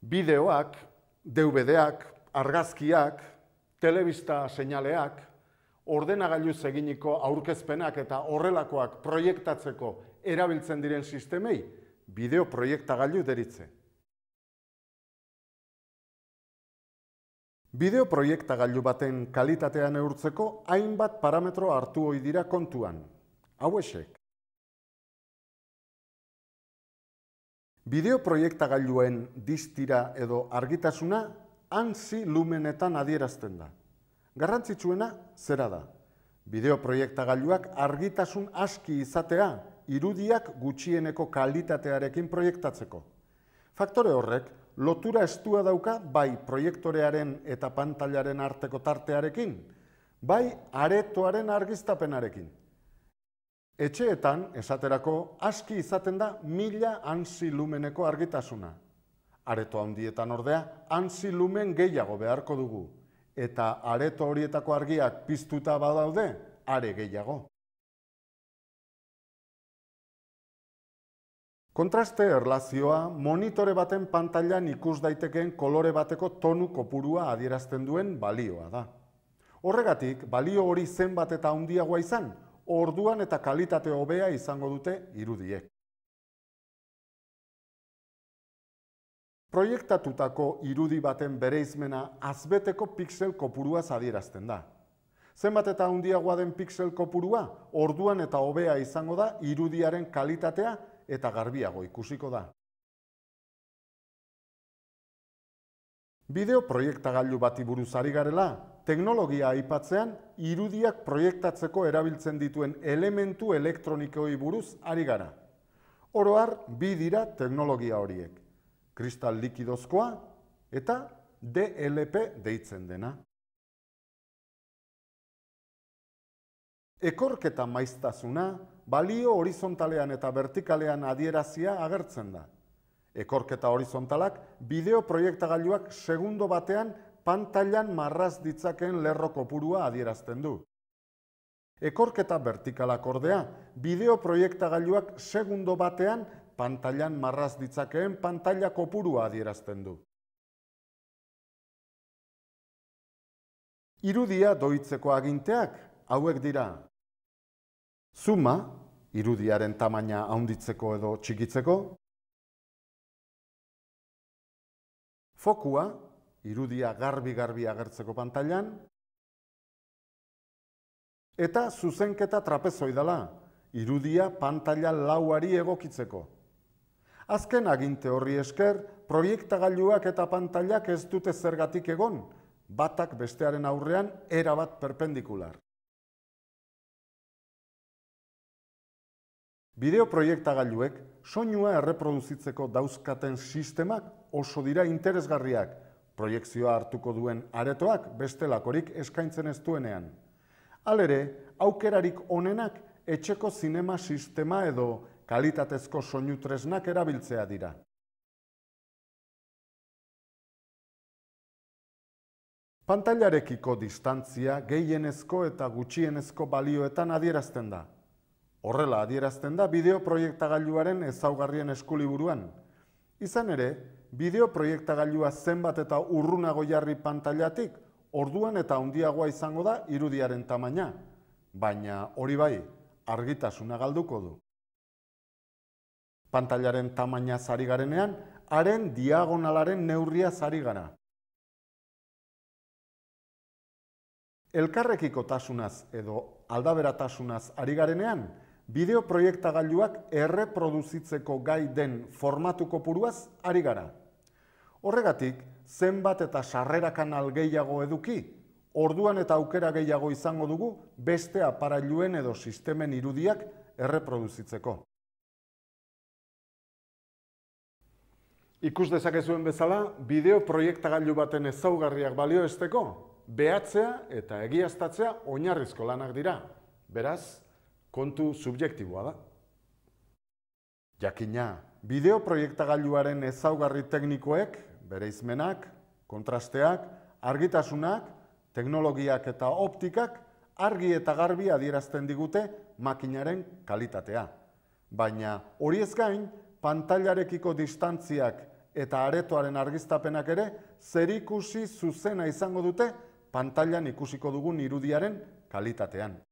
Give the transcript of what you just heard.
bideoak, DVD-ak, argazkiak, telebista seinaleak, ordenagailuz eginiko aurkezpenak eta horrelakoak proiektatzeko erabiltzen diren sistemei bideo proiektagailu deritze. Bideo proiektagailu baten kalitatean neurtzeko hainbat parametro hartu ohi dira kontuan. hauesek. Bideoproiekta gailuen diztira edo argitasuna hanzi lumenetan adierazten da. Garrantzitsuena zera da. Bideoproiekta argitasun aski izatea irudiak gutxieneko kalitatearekin proiektatzeko. Faktore horrek, lotura estua dauka bai proiektorearen eta pantailaren arteko tartearekin, bai aretoaren argiztapenarekin. Etxeetan, esaterako, aski izaten da mila ansi lumeneko argitasuna. Areto handietan ordea, ansi lumen gehiago beharko dugu. Eta areto horietako argiak piztuta badaude, are gehiago. Kontraste erlazioa, monitore baten pantailan ikus daitekeen kolore bateko tonu kopurua adierazten duen balioa da. Horregatik, balio hori zenbat eta handiagoa izan, orduan eta kalitate hobea izango dute irudiek. Proiektatutako irudi baten bereizmena azbeteko piksel kopurua zadierazten da. Zenbat eta hundiagoa den piksel kopurua, orduan eta hobea izango da irudiaren kalitatea eta garbiago ikusiko da. Bideo proiektagailu bati buruz ari garela, teknologia aipatzean irudiak proiektatzeko erabiltzen dituen elementu elektronikoei buruz ari gara. Oro har, bi dira teknologia horiek. Kristal likidozkoa eta DLP deitzen dena. Ekorketa maiztasuna balio horizontalean eta vertikalean adierazia agertzen da. Ekorketa horizontalak, bideo proiektagailuak segundo batean pantailan marraz ditzakeen lerro kopurua adierazten du. Ekorketa vertikalak ordea, bideo proiektagailuak segundo batean pantailan marraz ditzakeen pantaila kopurua adierazten du. Irudia doitzeko aginteak, hauek dira. Zuma, irudiaren tamaina haunditzeko edo txikitzeko, fokua, irudia garbi-garbi agertzeko pantailan, eta zuzenketa trapezoidala, irudia pantaila lauari egokitzeko. Azken aginte horri esker, proiektagailuak eta pantailak ez dute zergatik egon, batak bestearen aurrean erabat perpendikular. Bideoproiektagailuek soinua erreproduzitzeko dauzkaten sistemak oso dira interesgarriak, proiektzioa hartuko duen aretoak bestelakorik eskaintzen ez duenean. Halere, aukerarik onenak etxeko zinema sistema edo kalitatezko soinu tresnak erabiltzea dira. Pantailarekiko distantzia gehienezko eta gutxienezko balioetan adierazten da. Horrela adierazten da bideoproiektagailuaren ezaugarrien eskuliburuan. Izan ere, bideoproiektagailua zenbat eta urrunago jarri pantailatik, orduan eta handiagoa izango da irudiaren tamaina. Baina hori bai, argitasuna galduko du. Pantailaren tamaina zari haren diagonalaren neurria zari gara. Elkarrekiko tasunaz edo aldaberatasunaz ari garenean, bideoproiektagailuak erreproduzitzeko gai den formatuko kopuruaz ari gara. Horregatik, zenbat eta sarrera kanal gehiago eduki, orduan eta aukera gehiago izango dugu beste aparailuen edo sistemen irudiak erreproduzitzeko. Ikus dezakezuen bezala, bideoproiektagailu baten ezaugarriak balio esteko, behatzea eta egiaztatzea oinarrizko lanak dira. Beraz, kontu subjektiboa da. Jakina, bideo proiektagailuaren ezaugarri teknikoek, bere izmenak, kontrasteak, argitasunak, teknologiak eta optikak argi eta garbi adierazten digute makinaren kalitatea. Baina hori gain, pantailarekiko distantziak eta aretoaren argiztapenak ere zerikusi zuzena izango dute pantailan ikusiko dugun irudiaren kalitatean.